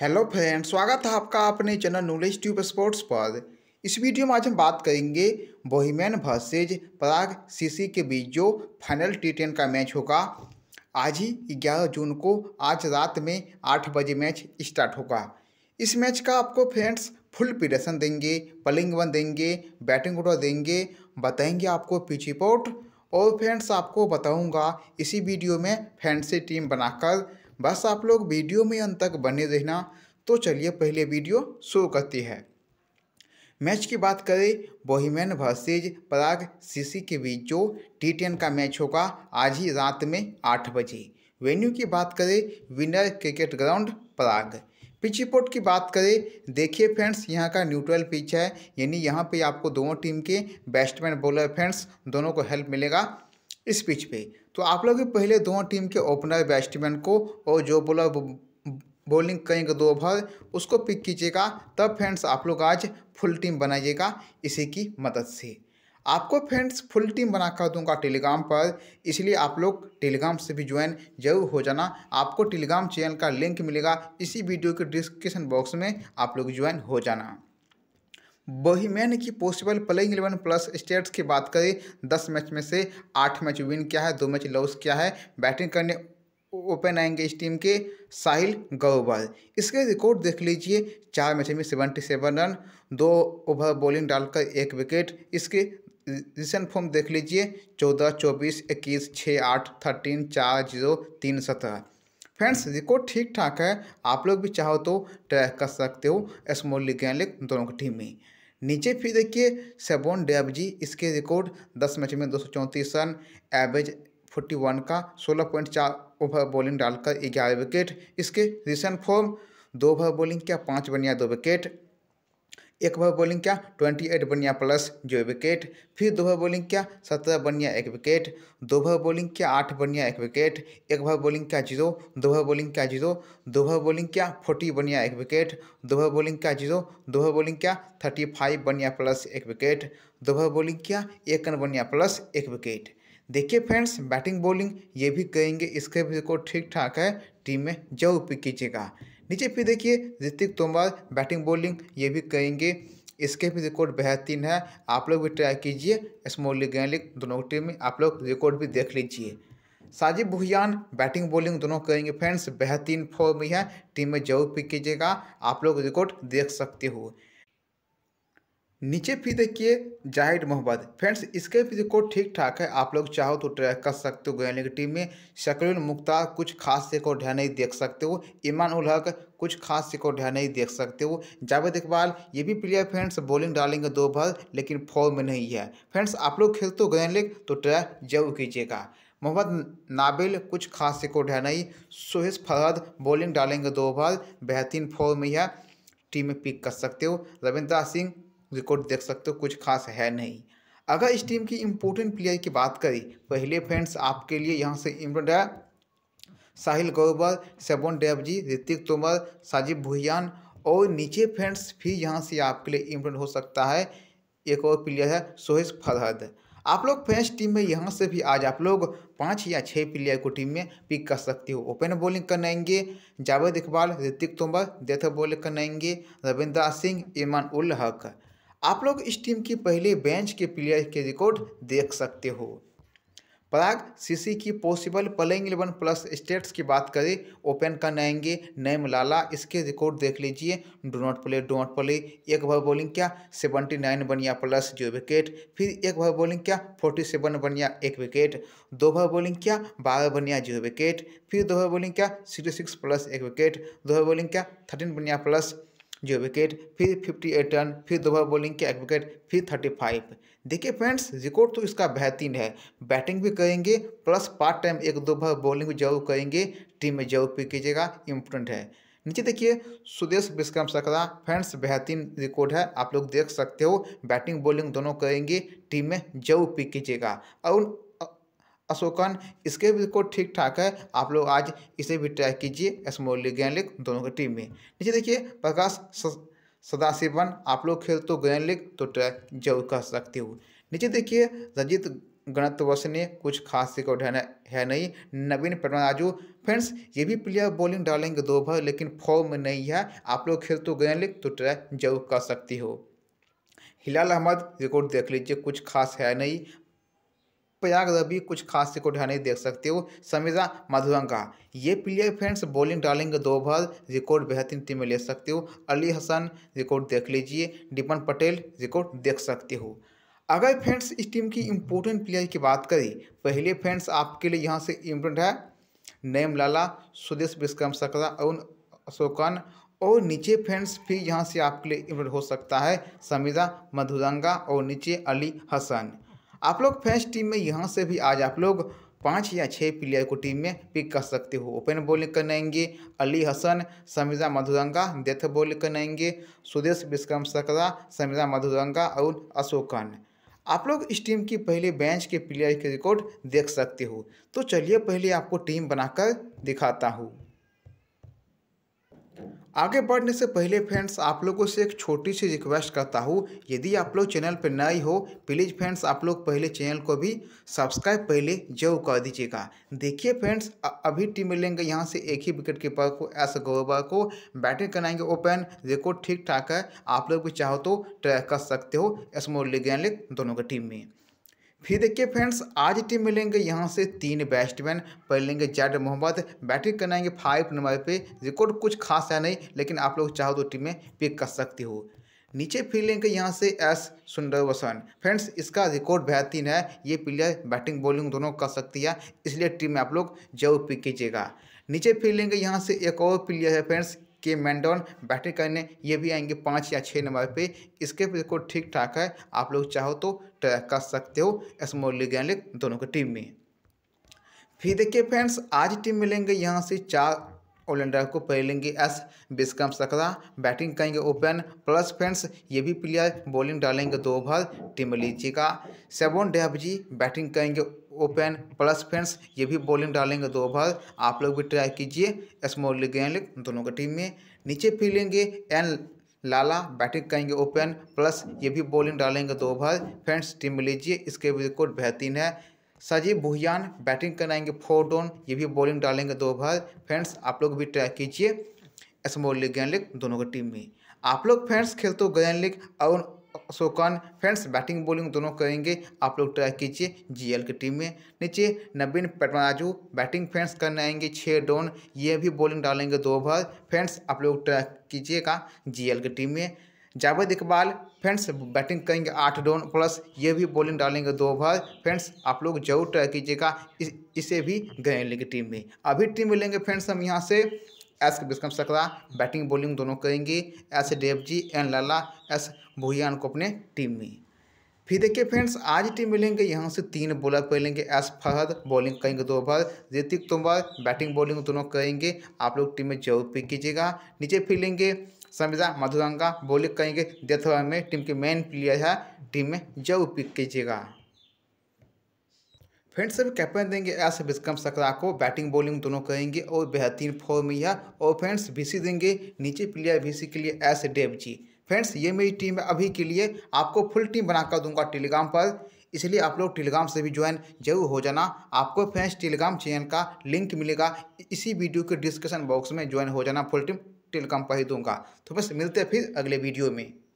hello friend स्वागत है आपका अपने चैनल नॉलेज ट्यूब स्पोर्ट्स पर इस वीडियो में आज हम बात करेंगे बोहिमैन वर्सेज पराग सीसी के बीच जो फाइनल टी टेन का मैच होगा आज ही ग्यारह जून को आज रात में आठ बजे मैच स्टार्ट होगा इस मैच का आपको फ्रेंड्स फुल पिडसन देंगे पलिंग वन देंगे बैटिंग ऑर्डर देंगे बताएंगे आपको पिच रिपोर्ट और फ्रेंड्स आपको बताऊँगा इसी वीडियो में फ्रेंड से टीम बनाकर बस आप लोग वीडियो में अंत तक बने रहना तो चलिए पहले वीडियो शुरू करती है मैच की बात करें बोहिमैन वर्सेज पराग सीसी के बीच जो टी टेन का मैच होगा आज ही रात में आठ बजे वेन्यू की बात करें Vinor cricket ground Prague pitch report की बात करें देखिए फ्रेंड्स यहाँ का न्यूट्रल पिच है यानी यहाँ पे आपको दोनों टीम के बैट्समैन बॉलर फ्रेंड्स दोनों को हेल्प मिलेगा इस पिच पे तो आप लोग पहले दोनों टीम के ओपनर बैट्समैन को और जो बोला बॉलिंग करेंगे दो ओवर उसको पिक कीजिएगा तब फ्रेंड्स आप लोग आज फुल टीम बनाइएगा इसी की मदद से आपको फ्रेंड्स फुल टीम बना कर दूंगा टेलीग्राम पर इसलिए आप लोग टेलीग्राम से भी ज्वाइन जरूर हो जाना आपको टेलीग्राम चैनल का लिंक मिलेगा इसी वीडियो के डिस्क्रिप्शन बॉक्स में आप लोग ज्वाइन हो जाना बोहिमेन की possible playing eleven plus stats की बात करें दस मैच में से आठ मैच विन किया है दो मैच लॉस किया है बैटिंग करने ओपन आएंगे इस टीम के साहिल गौबर इसके रिकॉर्ड देख लीजिए चार मैच में सेवेंटी सेवन रन दो ओवर बॉलिंग डालकर एक विकेट इसके रिसेंट फॉर्म देख लीजिए चौदह चौबीस इक्कीस छः आठ थर्टीन चार जीरो तीन सत्रह फ्रेंड्स रिकॉर्ड ठीक ठाक है आप लोग भी चाहो तो ट्रैक कर सकते हो स्मॉल लीग एंड लीग दोनों की टीम में नीचे फिर देखिए सेबोन डेबजी इसके रिकॉर्ड दस मैच में दो रन एवरेज फोर्टी वन का सोलह पॉइंट चार ओवर बॉलिंग डालकर ग्यारह विकेट इसके रिसेंट फॉर्म दो ओवर बॉलिंग क्या पाँच बनिया दो विकेट एक ओवर बॉलिंग क्या ट्वेंटी एट बनिया प्लस जो विकेट फिर दो ओवर बॉलिंग क्या सत्रह बनिया एक विकेट दो ओवर बॉलिंग क्या आठ बनिया एक विकेट एक ओवर बॉलिंग क्या जीरो दो ओवर बॉलिंग क्या जीरो दो ओवर बॉलिंग क्या फोर्टी बनिया एक विकेट दो ओवर बॉलिंग क्या जीरो दो ओवर बॉलिंग क्या थर्टी फाइव बनिया प्लस एक विकेट दो ओवर बॉलिंग क्या एक रन बनिया प्लस एक विकेट देखिए फ्रेंड्स बैटिंग बॉलिंग ये भी कहेंगे इसके भी रिकॉर्ड ठीक ठाक है टीम में जरूर पिक कीजिएगा नीचे फिर देखिए ऋतिक तोमर बैटिंग बॉलिंग ये भी करेंगे इसके भी रिकॉर्ड बेहतरीन है आप लोग भी ट्राई कीजिए स्मॉल लीग ग्रैंड लीग दोनों टीम में आप लोग रिकॉर्ड भी देख लीजिए साजिब बुहयान बैटिंग बॉलिंग दोनों करेंगे फ्रेंड्स बेहतरीन फॉर्म में है टीम में जरूर पिक कीजिएगा आप लोग रिकॉर्ड देख सकते हो नीचे फिर देखिए जाहिद मोहम्मद फ्रेंड्स इसके भी को ठीक ठाक है आप लोग चाहो तो ट्रैक कर सकते हो गोयनली की टीम में शकरुल मुख्तार कुछ खास से को ध्यान नहीं देख सकते हो ईमान उल हक कुछ खास से को ध्यान नहीं देख सकते हो जावेद इकबाल ये भी प्लेयर फ्रेंड्स बॉलिंग डालेंगे दो भर लेकिन फॉर्म में नहीं है फ्रेंड्स आप लोग खेलते हो गोयन लीग तो ट्रैक जरूर कीजिएगा मोहम्मद नाबिल कुछ खास से को ध्यान नहीं सुहेस फरहद बॉलिंग डालेंगे दो भर बेहतरीन फॉर्म में है टीम में पिक कर सकते हो रविंद्र सिंह रिकॉर्ड देख सकते हो कुछ खास है नहीं अगर इस टीम की इम्पोर्टेंट प्लेयर की बात करें पहले फ्रेंड्स आपके लिए यहाँ से है साहिल गौबर सेबोन डेवजी ऋतिक तोमर साजिब भुयान और नीचे फ्रेंड्स भी यहाँ से आपके लिए इम्पोर्टेंट हो सकता है एक और प्लेयर है सोहेस फरहद आप लोग फ्रेंड्स टीम में यहाँ से भी आज आप लोग पाँच या छः प्लेयर को टीम में पिक कर सकते हो ओपन बॉलिंग करनाएंगे जावेद इकबाल ऋतिक तोमर डेथ बॉलिंग करनाएंगे रविंद्र सिंह ईमान उल हक आप लोग इस टीम की पहले बेंच के प्लेयर के रिकॉर्ड देख सकते हो पराग सीसी की possible playing eleven plus stats की बात करें ओपन का नएंगे नैम लाला इसके रिकॉर्ड देख लीजिए do not play do not play एक ओवर बॉलिंग क्या सेवेंटी नाइन बनिया प्लस जीरो विकेट फिर एक ओवर बॉलिंग क्या फोर्टी सेवन बनिया एक विकेट दो ओवर बॉलिंग क्या बारह बनिया जीरो विकेट फिर दो ओवर बॉलिंग क्या सिक्सटी सिक्स प्लस एक विकेट दो ओवर बॉलिंग क्या थर्टीन बनिया प्लस जो विकेट फिर फिफ्टी एट रन फिर दोबारा बॉलिंग के एक विकेट फिर थर्टी फाइव देखिए फ्रेंड्स रिकॉर्ड तो इसका बेहतरीन है बैटिंग भी करेंगे प्लस पार्ट टाइम एक दो बार बॉलिंग भी जरूर करेंगे टीम में जरूर पिक कीजिएगा इंपोर्टेंट है नीचे देखिए सुदेश विश्रम सकरा फ्रेंड्स बेहतरीन रिकॉर्ड है आप लोग देख सकते हो बैटिंग बॉलिंग दोनों करेंगे टीम में जरूर पिक कीजिएगा और अशोकन इसके भी को ठीक ठाक है आप लोग आज इसे भी ट्राई कीजिए स्मॉल लीग गैन लीग दोनों की टीम में नीचे देखिए प्रकाश सदाशिवन आप लोग खेल तो गैन लीग तो ट्राई जरूर कर सकते हो नीचे देखिए रजित गणतवश ने कुछ खास रिकॉर्ड है, है नहीं नवीन राजू फ्रेंड्स ये भी प्लेयर बॉलिंग डालेंगे दो भर लेकिन फॉर्म में नहीं है आप लोग खेल तो गए लीग तो ट्राई जरूर कर सकती हो हिलाल अहमद रिकॉर्ड देख लीजिए कुछ खास है नहीं प्रयाग रवि कुछ खास सिक्योर नहीं देख सकते हो समीरा मधुरंगा ये प्लेयर फ्रेंड्स बॉलिंग डालिंग दो ओवर रिकॉर्ड बेहतरीन टीम में ले सकते हो अली हसन रिकॉर्ड देख लीजिए डिपन पटेल रिकॉर्ड देख सकते हो अगर फ्रेंड्स इस टीम की इम्पोर्टेंट प्लेयर की बात करें पहले फ्रेंड्स आपके लिए यहाँ से इम्पोर्टेंट है नेम लाला सुदेश विश्रम सकरा अरुण अशोकन और नीचे फ्रेंड्स फिर यहाँ से आपके लिए इम्पोर्टेंट हो सकता है समीरा मधुरंगा और नीचे अली हसन आप लोग फैंस टीम में यहाँ से भी आज आप लोग पाँच या छः प्लेयर को टीम में पिक कर सकते हो ओपन बॉलिंग करनाएंगे अली हसन समीजा मधुरंगा डेथ बॉलिंग करनाएंगे सुदेश विक्रम सकरा समीजा मधुरंगा और अशोकन आप लोग इस टीम की पहले बेंच के प्लेयर के रिकॉर्ड देख सकते हो तो चलिए पहले आपको टीम बनाकर दिखाता हूँ आगे बढ़ने से पहले फ्रेंड्स आप लोगों से एक छोटी सी रिक्वेस्ट करता हूँ यदि आप लोग चैनल पर नए हो प्लीज़ फ्रेंड्स आप लोग पहले चैनल को भी सब्सक्राइब पहले जरूर कर दीजिएगा देखिए फ्रेंड्स अभी टीम मिलेंगे यहाँ से एक ही विकेट कीपर को एस गोबर को बैटिंग कराएंगे ओपन रिकॉर्ड ठीक ठाक है आप लोग भी चाहो तो ट्रैक कर सकते हो स्मॉल लीग एंड लीग दोनों की टीम में फिर देखिए फ्रेंड्स आज टीम मिलेंगे यहाँ से तीन बैट्समैन पहले लेंगे जैड मोहम्मद बैटिंग कराएंगे फाइव नंबर पे रिकॉर्ड कुछ खास है नहीं लेकिन आप लोग चाहो तो टीम में पिक कर सकती हो नीचे फिर लेंगे यहाँ से एस सुंदर वसन फ्रेंड्स इसका रिकॉर्ड बेहतरीन है ये प्लेयर बैटिंग बॉलिंग दोनों कर सकती है इसलिए टीम में आप लोग जरूर पिक कीजिएगा नीचे फिर लेंगे यहाँ से एक और प्लेयर है फ्रेंड्स के मैंडोन बैटिंग करने ये भी आएंगे पाँच या छः नंबर पे इसके बिल्कुल ठीक ठाक है आप लोग चाहो तो ट्रैक कर सकते हो स्मॉल लीग एंड लीग दोनों की टीम में फिर देखिए फ्रेंड्स आज टीम मिलेंगे यहाँ से चार ऑलराउंडर को पहलेंगे एस बिस्कम सकरा बैटिंग करेंगे ओपन प्लस फ्रेंड्स ये भी प्लेयर बॉलिंग डालेंगे दो ओवर टीम लीजिएगा सेवन डेब जी बैटिंग करेंगे ओपन प्लस फेंस ये भी बॉलिंग डालेंगे दो ओवर आप लोग भी ट्राई कीजिए स्मॉल गेंद एंड दोनों की टीम में नीचे फीलेंगे एन लाला बैटिंग करेंगे ओपन प्लस ये भी बॉलिंग डालेंगे दो ओवर फ्रेंड्स टीम में लीजिए इसके भी रिकॉर्ड बेहतरीन है सजीव भुयान बैटिंग कराएंगे फोर डोन ये भी बॉलिंग डालेंगे दो ओवर फ्रेंड्स आप लोग भी ट्राई कीजिए स्मॉल लीग गैन लीग दोनों की टीम में आप लोग फ्रेंड्स खेलते हो गैन लीग और सोकान फ्रेंड्स बैटिंग बॉलिंग दोनों करेंगे आप लोग ट्राई कीजिए जीएल की टीम में नीचे नवीन पटराजू बैटिंग फ्रेंड्स करने आएंगे छः डॉन ये भी बॉलिंग डालेंगे दो ओवर फ्रेंड्स आप लोग ट्राई कीजिएगा जीएल की टीम में जावेद इकबाल फ्रेंड्स बैटिंग करेंगे आठ डॉन प्लस ये भी बॉलिंग डालेंगे दो ओवर फ्रेंड्स आप लोग जरूर ट्राई कीजिएगा इस, इसे भी गए लेंगे टीम में अभी टीम मिलेंगे फ्रेंड्स हम यहाँ से S Vikram Sakra batting bowling दोनों करेंगे S Dev ji N Lala S Bhuyan को अपने टीम में फिर देखिए फ्रेंड्स आज टीम मिलेंगे यहाँ से तीन बॉलर पहलेंगे एस फहद बॉलिंग करेंगे दो over Hrithik Tomar batting bowling दोनों करेंगे आप लोग टीम में जरूर पिक कीजिएगा नीचे फिर लेंगे समिता मधुरंगा बॉलिंग करेंगे डेथ ओवर में टीम के मेन प्लेयर है टीम में जरूर पिक कीजिएगा फ्रेंड्स अभी कैप्टन देंगे एस विक्रम सकरा को बैटिंग बॉलिंग दोनों करेंगे और बेहतरीन फॉर्म यह और फ्रेंड्स बीसी देंगे नीचे प्लेयर बीसी के लिए एस डेव जी फ्रेंड्स ये मेरी टीम है अभी के लिए आपको फुल टीम बनाकर दूंगा टेलीग्राम पर इसलिए आप लोग टेलीग्राम से भी ज्वाइन जरूर हो जाना आपको फ्रेंड्स टेलीग्राम चैनल का लिंक मिलेगा इसी वीडियो के डिस्क्रिप्शन बॉक्स में ज्वाइन हो जाना फुल टीम टेलीग्राम पर ही दूंगा तो बस मिलते हैं फिर अगले वीडियो में